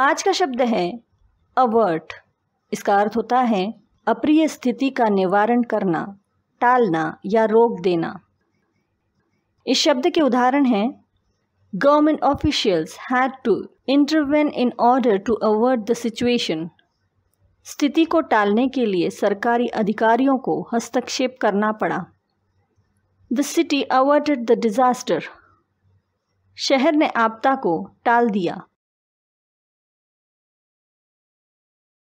आज का शब्द है अवर्ट इसका अर्थ होता है अप्रिय स्थिति का निवारण करना टालना या रोक देना इस शब्द के उदाहरण हैं government officials had to intervene in order to avert the situation स्थिति को टालने के लिए सरकारी अधिकारियों को हस्तक्षेप करना पड़ा the city averted the disaster शहर ने आपदा को टाल दिया